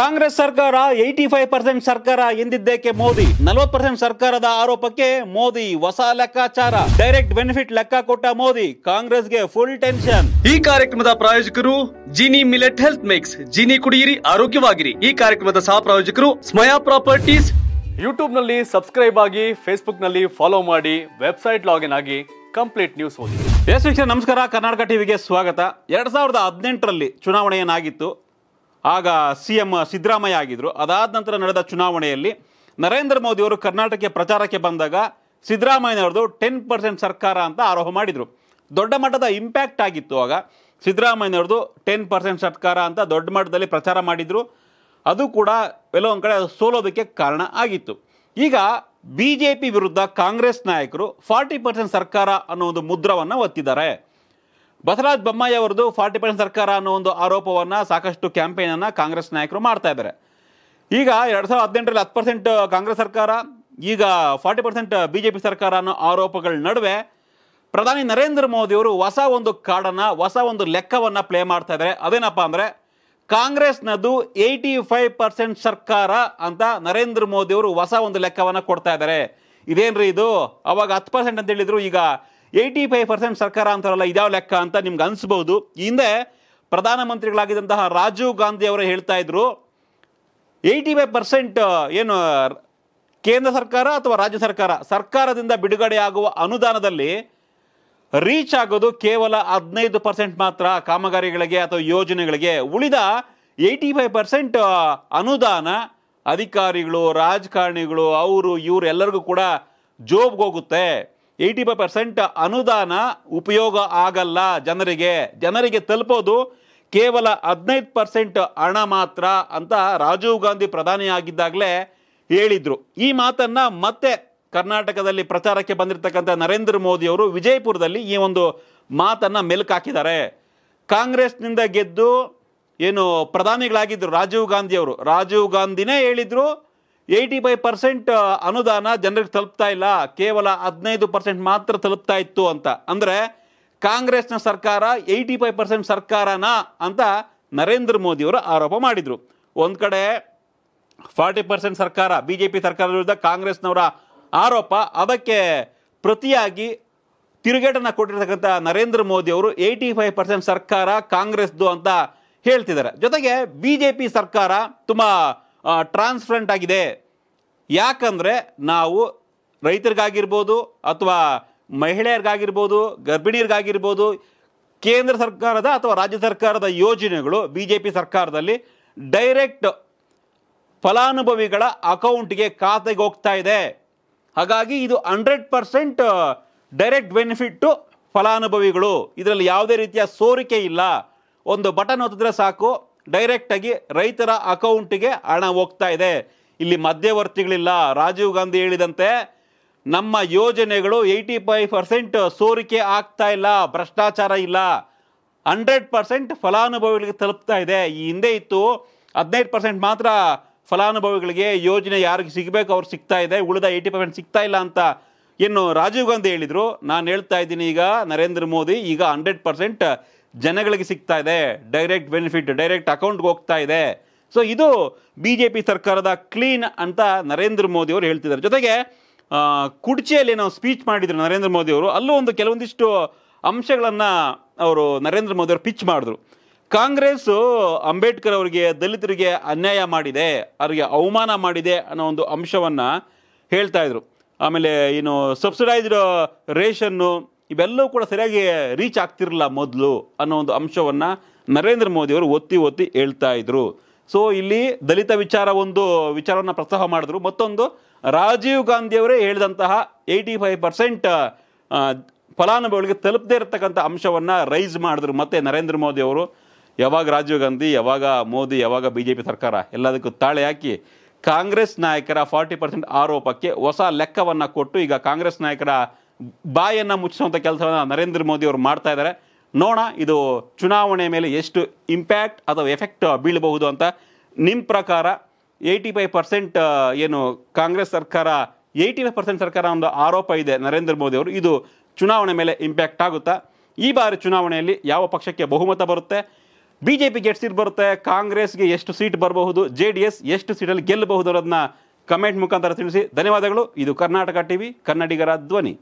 ಕಾಂಗ್ರೆಸ್ ಸರ್ಕಾರ eighty five percent ಸರ್ಕಾರ ಎಂದಿದ್ದೇಕೆ Modi ನಲವತ್ percent ಸರ್ಕಾರದ ಆರೋಪಕ್ಕೆ ಮೋದಿ ಹೊಸ ಲೆಕ್ಕಾಚಾರ ಡೈರೆಕ್ಟ್ ಬೆನಿಫಿಟ್ ಲೆಕ್ಕ ಕೊಟ್ಟ ಮೋದಿ ಕಾಂಗ್ರೆಸ್ಗೆ ಫುಲ್ ಟೆನ್ಷನ್ ಈ ಕಾರ್ಯಕ್ರಮದ ಪ್ರಾಯೋಜಕರು Jini millet health mix Jini ಕುಡಿಯಿರಿ ಆರೋಗ್ಯವಾಗಿರಿ ಈ ಕಾರ್ಯಕ್ರಮದ ಸಹ ಪ್ರಾಯೋಜಕರು ಸ್ಮಯಾ ಪ್ರಾಪರ್ಟೀಸ್ ಯೂಟ್ಯೂಬ್ ನಲ್ಲಿ ಸಬ್ಸ್ಕ್ರೈಬ್ ಆಗಿ ಫೇಸ್ಬುಕ್ ನಲ್ಲಿ ಫಾಲೋ ಮಾಡಿ ವೆಬ್ಸೈಟ್ ಲಾಗಿನ್ ಆಗಿ ಕಂಪ್ಲೀಟ್ ನ್ಯೂಸ್ ಓದಿ ನಮಸ್ಕಾರ ಕರ್ನಾಟಕ ಟಿವಿಗೆ ಸ್ವಾಗತ ಎರಡ್ ಸಾವಿರದ ಹದಿನೆಂಟರಲ್ಲಿ ಚುನಾವಣೆ ಏನಾಗಿತ್ತು ಆಗ ಸಿ ಎಂ ಸಿದ್ದರಾಮಯ್ಯ ಆಗಿದ್ದರು ಅದಾದ ನಂತರ ನಡೆದ ಚುನಾವಣೆಯಲ್ಲಿ ನರೇಂದ್ರ ಮೋದಿಯವರು ಕರ್ನಾಟಕಕ್ಕೆ ಪ್ರಚಾರಕ್ಕೆ ಬಂದಾಗ ಸಿದ್ದರಾಮಯ್ಯನವ್ರದ್ದು ಟೆನ್ ಪರ್ಸೆಂಟ್ ಸರ್ಕಾರ ಅಂತ ಆರೋಪ ಮಾಡಿದರು ದೊಡ್ಡ ಮಟ್ಟದ ಇಂಪ್ಯಾಕ್ಟ್ ಆಗಿತ್ತು ಆಗ ಸಿದ್ದರಾಮಯ್ಯನವ್ರದ್ದು ಟೆನ್ ಪರ್ಸೆಂಟ್ ಸರ್ಕಾರ ಅಂತ ದೊಡ್ಡ ಮಟ್ಟದಲ್ಲಿ ಪ್ರಚಾರ ಮಾಡಿದರು ಅದು ಕೂಡ ಎಲ್ಲೋ ಒಂದು ಕಡೆ ಅದು ಸೋಲೋದಕ್ಕೆ ಕಾರಣ ಆಗಿತ್ತು ಈಗ ಬಿ ಜೆ ಪಿ ವಿರುದ್ಧ ಕಾಂಗ್ರೆಸ್ ನಾಯಕರು ಫಾರ್ಟಿ ಪರ್ಸೆಂಟ್ ಸರ್ಕಾರ ಅನ್ನೋ ಒಂದು ಮುದ್ರವನ್ನು ಒತ್ತಿದ್ದಾರೆ ಬಸವರಾಜ್ ಬೊಮ್ಮಾಯಿ ಅವರದು ಫಾರ್ಟಿ ಪರ್ಸೆಂಟ್ ಸರ್ಕಾರ ಅನ್ನೋ ಒಂದು ಆರೋಪವನ್ನು ಸಾಕಷ್ಟು ಕ್ಯಾಂಪೇನ್ ಅನ್ನು ಕಾಂಗ್ರೆಸ್ ನಾಯಕರು ಮಾಡ್ತಾ ಇದ್ದಾರೆ ಈಗ ಎರಡು ಸಾವಿರದ ಹದಿನೆಂಟರಲ್ಲಿ ಹತ್ತು ಪರ್ಸೆಂಟ್ ಕಾಂಗ್ರೆಸ್ ಸರ್ಕಾರ ಈಗ forty percent B J P ಸರ್ಕಾರ ಅನ್ನೋ ಆರೋಪಗಳ ನಡುವೆ ಪ್ರಧಾನಿ ನರೇಂದ್ರ ಮೋದಿ ಅವರು ಹೊಸ ಒಂದು ಕಾರ್ಡನ್ನು ಹೊಸ ಒಂದು ಲೆಕ್ಕವನ್ನು ಪ್ಲೇ ಮಾಡ್ತಾ ಇದ್ದಾರೆ ಅದೇನಪ್ಪ ಅಂದರೆ ಕಾಂಗ್ರೆಸ್ನದು ಏಯ್ಟಿ ಫೈವ್ ಪರ್ಸೆಂಟ್ ಸರ್ಕಾರ ಅಂತ ನರೇಂದ್ರ ಮೋದಿಯವರು ಹೊಸ ಒಂದು ಲೆಕ್ಕವನ್ನು ಕೊಡ್ತಾ ಇದ್ದಾರೆ ಇದೇನ್ರಿ ಇದು ಅವಾಗ ಹತ್ತು ಪರ್ಸೆಂಟ್ ಅಂತ ಹೇಳಿದ್ರು ಈಗ ಏಯ್ಟಿ ಫೈವ್ ಪರ್ಸೆಂಟ್ ಸರ್ಕಾರ ಅಂತಾರಲ್ಲ ಇದಾವ ಲೆಕ್ಕ ಅಂತ ನಿಮ್ಗೆ ಅನಿಸ್ಬೋದು ಹಿಂದೆ ಪ್ರಧಾನಮಂತ್ರಿಗಳಾಗಿದ್ದಂತಹ ರಾಜೀವ್ ಗಾಂಧಿ ಅವರು ಹೇಳ್ತಾ ಇದ್ರು ಏಯ್ಟಿ ಫೈವ್ ಪರ್ಸೆಂಟ್ ಏನು ಕೇಂದ್ರ ಸರ್ಕಾರ ಅಥವಾ ರಾಜ್ಯ ಸರ್ಕಾರ ಸರ್ಕಾರದಿಂದ ಆಗುವ ಅನುದಾನದಲ್ಲಿ ರೀಚ್ ಆಗೋದು ಕೇವಲ ಹದಿನೈದು ಪರ್ಸೆಂಟ್ ಮಾತ್ರ ಕಾಮಗಾರಿಗಳಿಗೆ ಅಥವಾ ಯೋಜನೆಗಳಿಗೆ ಉಳಿದ ಏಯ್ಟಿ ಫೈವ್ ಪರ್ಸೆಂಟ್ ಅನುದಾನ ಅಧಿಕಾರಿಗಳು ರಾಜಕಾರಣಿಗಳು ಅವರು ಇವರು ಎಲ್ಲರಿಗೂ ಕೂಡ ಜೋಬ್ಗೆ ಹೋಗುತ್ತೆ ಏಯ್ಟಿ ಫೈವ್ ಪರ್ಸೆಂಟ್ ಅನುದಾನ ಉಪಯೋಗ ಆಗಲ್ಲ ಜನರಿಗೆ ಜನರಿಗೆ ತಲುಪೋದು ಕೇವಲ ಹದಿನೈದು ಪರ್ಸೆಂಟ್ ಹಣ ಮಾತ್ರ ಅಂತ ರಾಜೀವ್ ಗಾಂಧಿ ಆಗಿದ್ದಾಗಲೇ ಹೇಳಿದರು ಈ ಮಾತನ್ನು ಮತ್ತೆ ಕರ್ನಾಟಕದಲ್ಲಿ ಪ್ರಚಾರಕ್ಕೆ ಬಂದಿರತಕ್ಕಂಥ ನರೇಂದ್ರ ಮೋದಿ ಅವರು ವಿಜಯಪುರದಲ್ಲಿ ಈ ಒಂದು ಮಾತನ್ನ ಮೆಲುಕಾಕಿದ್ದಾರೆ ಕಾಂಗ್ರೆಸ್ನಿಂದ ಗೆದ್ದು ಏನು ಪ್ರಧಾನಿಗಳಾಗಿದ್ದರು ರಾಜೀವ್ ಗಾಂಧಿಯವರು ರಾಜೀವ್ ಗಾಂಧಿನೇ ಹೇಳಿದರು ಏಯ್ಟಿ ಫೈವ್ ಪರ್ಸೆಂಟ್ ಅನುದಾನ ಜನರಿಗೆ ತಲುಪ್ತಾ ಇಲ್ಲ ಕೇವಲ ಹದಿನೈದು ಪರ್ಸೆಂಟ್ ಮಾತ್ರ ತಲುಪ್ತಾ ಇತ್ತು ಅಂತ ಅಂದರೆ ಕಾಂಗ್ರೆಸ್ನ ಸರ್ಕಾರ ಏಯ್ಟಿ ಫೈವ್ ಪರ್ಸೆಂಟ್ ಸರ್ಕಾರನ ಅಂತ ನರೇಂದ್ರ ಮೋದಿಯವರು ಆರೋಪ ಮಾಡಿದರು ಒಂದು ಕಡೆ ಫಾರ್ಟಿ ಪರ್ಸೆಂಟ್ ಸರ್ಕಾರ ಬಿ ಜೆ ಪಿ ಸರ್ಕಾರದ ವಿರುದ್ಧ ಕಾಂಗ್ರೆಸ್ನವರ ಆರೋಪ ಅದಕ್ಕೆ ಪ್ರತಿಯಾಗಿ ತಿರುಗೇಟನ್ನು ಕೊಟ್ಟಿರ್ತಕ್ಕಂಥ ನರೇಂದ್ರ ಮೋದಿ ಅವರು ಏಯ್ಟಿ ಫೈವ್ ಪರ್ಸೆಂಟ್ ಸರ್ಕಾರ ಕಾಂಗ್ರೆಸ್ದು ಅಂತ ಹೇಳ್ತಿದ್ದಾರೆ ಜೊತೆಗೆ ಬಿ ಜೆ ಪಿ ಸರ್ಕಾರ ತುಂಬ ಟ್ರಾನ್ಸ್ಪರೆಂಟ್ ಆಗಿದೆ ಯಾಕಂದರೆ ನಾವು ರೈತರಿಗಾಗಿರ್ಬೋದು ಅಥವಾ ಮಹಿಳೆಯರಿಗಾಗಿರ್ಬೋದು ಗರ್ಭಿಣಿಯರಿಗಾಗಿರ್ಬೋದು ಕೇಂದ್ರ ಸರ್ಕಾರದ ಅಥವಾ ರಾಜ್ಯ ಸರ್ಕಾರದ ಯೋಜನೆಗಳು ಬಿ ಜೆ ಪಿ ಸರ್ಕಾರದಲ್ಲಿ ಡೈರೆಕ್ಟ್ ಫಲಾನುಭವಿಗಳ ಅಕೌಂಟ್ಗೆ ಖಾತೆಗೆ ಹೋಗ್ತಾ ಇದೆ ಹಾಗಾಗಿ ಇದು ಹಂಡ್ರೆಡ್ ಪರ್ಸೆಂಟ್ ಡೈರೆಕ್ಟ್ ಬೆನಿಫಿಟ್ಟು ಫಲಾನುಭವಿಗಳು ಇದರಲ್ಲಿ ಯಾವುದೇ ರೀತಿಯ ಸೋರಿಕೆ ಇಲ್ಲ ಒಂದು ಬಟನ್ ಒತ್ತಿದ್ರೆ ಸಾಕು ಡೈರೆಕ್ಟಾಗಿ ರೈತರ ಅಕೌಂಟಿಗೆ ಹಣ ಹೋಗ್ತಾ ಇದೆ ಇಲ್ಲಿ ಮಧ್ಯವರ್ತಿಗಳಿಲ್ಲ ರಾಜೀವ್ ಗಾಂಧಿ ಹೇಳಿದಂತೆ ನಮ್ಮ ಯೋಜನೆಗಳು ಏಯ್ಟಿ ಫೈವ್ ಪರ್ಸೆಂಟ್ ಸೋರಿಕೆ ಆಗ್ತಾ ಇಲ್ಲ ಭ್ರಷ್ಟಾಚಾರ ಇಲ್ಲ ಹಂಡ್ರೆಡ್ ಪರ್ಸೆಂಟ್ ಫಲಾನುಭವಿಗಳಿಗೆ ತಲುಪ್ತಾ ಇದೆ ಈ ಹಿಂದೆ ಇತ್ತು ಹದಿನೈದು ಪರ್ಸೆಂಟ್ ಮಾತ್ರ ಫಲಾನುಭವಿಗಳಿಗೆ ಯೋಜನೆ ಯಾರಿಗೆ ಸಿಗಬೇಕು ಅವ್ರು ಸಿಗ್ತಾ ಇದೆ ಉಳಿದ ಏಯ್ಟಿ ಪರ್ಸೆಂಟ್ ಸಿಗ್ತಾ ಇಲ್ಲ ಅಂತ ಇನ್ನು ರಾಜೀವ್ ಗಾಂಧಿ ಹೇಳಿದರು ನಾನು ಹೇಳ್ತಾ ಇದ್ದೀನಿ ಈಗ ನರೇಂದ್ರ ಮೋದಿ ಈಗ ಹಂಡ್ರೆಡ್ ಪರ್ಸೆಂಟ್ ಜನಗಳಿಗೆ ಸಿಗ್ತಾ ಇದೆ ಡೈರೆಕ್ಟ್ ಬೆನಿಫಿಟ್ ಡೈರೆಕ್ಟ್ ಅಕೌಂಟ್ಗೆ ಹೋಗ್ತಾ ಇದೆ ಸೊ ಇದು ಬಿ ಜೆ ಪಿ ಸರ್ಕಾರದ ಕ್ಲೀನ್ ಅಂತ ನರೇಂದ್ರ ಮೋದಿ ಅವರು ಹೇಳ್ತಿದ್ದಾರೆ ಜೊತೆಗೆ ಕುಡ್ಚಿಯಲ್ಲಿ ನಾವು ಸ್ಪೀಚ್ ಮಾಡಿದ್ರು ನರೇಂದ್ರ ಮೋದಿ ಅವರು ಅಲ್ಲೂ ಒಂದು ಕೆಲವೊಂದಿಷ್ಟು ಅಂಶಗಳನ್ನು ಅವರು ನರೇಂದ್ರ ಮೋದಿ ಅವರು ಪಿಚ್ ಮಾಡಿದ್ರು ಕಾಂಗ್ರೆಸ್ಸು ಅಂಬೇಡ್ಕರ್ ಅವರಿಗೆ ದಲಿತರಿಗೆ ಅನ್ಯಾಯ ಮಾಡಿದೆ ಅವರಿಗೆ ಅವಮಾನ ಮಾಡಿದೆ ಅನ್ನೋ ಒಂದು ಅಂಶವನ್ನು ಹೇಳ್ತಾ ಇದ್ರು ಆಮೇಲೆ ಏನು ಸಬ್ಸಿಡೈಸ್ಡ್ ರೇಷನ್ನು ಇವೆಲ್ಲವೂ ಕೂಡ ಸರಿಯಾಗಿ ರೀಚ್ ಆಗ್ತಿರಲಿಲ್ಲ ಮೊದಲು ಅನ್ನೋ ಒಂದು ಅಂಶವನ್ನು ನರೇಂದ್ರ ಮೋದಿಯವರು ಒತ್ತಿ ಒತ್ತಿ ಹೇಳ್ತಾ ಇದ್ರು ಸೊ ಇಲ್ಲಿ ದಲಿತ ವಿಚಾರ ಒಂದು ವಿಚಾರವನ್ನು ಪ್ರಸ್ತಾಪ ಮಾಡಿದ್ರು ಮತ್ತೊಂದು ರಾಜೀವ್ ಗಾಂಧಿಯವರೇ ಹೇಳಿದಂತಹ ಏಯ್ಟಿ ಫೈವ್ ಪರ್ಸೆಂಟ್ ಫಲಾನುಭವಿಗಳಿಗೆ ತಲುಪದೇ ಇರತಕ್ಕಂಥ ಅಂಶವನ್ನು ರೈಸ್ ಮಾಡಿದ್ರು ಮತ್ತೆ ನರೇಂದ್ರ ಮೋದಿ ಅವರು ಯಾವಾಗ ರಾಜೀವ್ ಗಾಂಧಿ ಯಾವಾಗ ಮೋದಿ ಯಾವಾಗ ಬಿ ಜೆ ಪಿ ಸರ್ಕಾರ ಎಲ್ಲದಕ್ಕೂ ತಾಳೆ ಹಾಕಿ ಕಾಂಗ್ರೆಸ್ ನಾಯಕರ ಫಾರ್ಟಿ ಪರ್ಸೆಂಟ್ ಆರೋಪಕ್ಕೆ ಹೊಸ ಲೆಕ್ಕವನ್ನು ಕೊಟ್ಟು ಈಗ ಕಾಂಗ್ರೆಸ್ ನಾಯಕರ ಬಾಯನ್ನು ಮುಚ್ಚಿಸುವಂಥ ಕೆಲಸವನ್ನು ನರೇಂದ್ರ ಮೋದಿ ಅವರು ಮಾಡ್ತಾ ಇದ್ದಾರೆ ನೋಡೋಣ ಇದು ಚುನಾವಣೆ ಮೇಲೆ ಎಷ್ಟು ಇಂಪ್ಯಾಕ್ಟ್ ಅಥವಾ ಎಫೆಕ್ಟ್ ಬೀಳಬಹುದು ಅಂತ ನಿಮ್ಮ ಪ್ರಕಾರ ಏಯ್ಟಿ ಫೈವ್ ಪರ್ಸೆಂಟ್ ಏನು ಕಾಂಗ್ರೆಸ್ ಸರ್ಕಾರ ಏಯ್ಟಿ ಫೈವ್ ಪರ್ಸೆಂಟ್ ಸರ್ಕಾರ ಒಂದು ಆರೋಪ ಇದೆ ನರೇಂದ್ರ ಮೋದಿ ಅವರು ಇದು ಚುನಾವಣೆ ಮೇಲೆ ಇಂಪ್ಯಾಕ್ಟ್ ಆಗುತ್ತಾ ಈ ಬಾರಿ ಚುನಾವಣೆಯಲ್ಲಿ ಯಾವ ಪಕ್ಷಕ್ಕೆ ಬಹುಮತ ಬರುತ್ತೆ ಬಿ ಜೆ ಪಿಗೆ ಎಷ್ಟು ಸೀಟ್ ಬರುತ್ತೆ ಕಾಂಗ್ರೆಸ್ಗೆ ಎಷ್ಟು ಸೀಟ್ ಬರಬಹುದು ಜೆ ಡಿ ಎಸ್ ಎಷ್ಟು ಸೀಟಲ್ಲಿ ಗೆಲ್ಲಬಹುದು ಅನ್ನೋದನ್ನ ಕಮೆಂಟ್ ಮುಖಾಂತರ ತಿಳಿಸಿ ಧನ್ಯವಾದಗಳು ಇದು ಕರ್ನಾಟಕ ವಿ ಕನ್ನಡಿಗರ ಧ್ವನಿ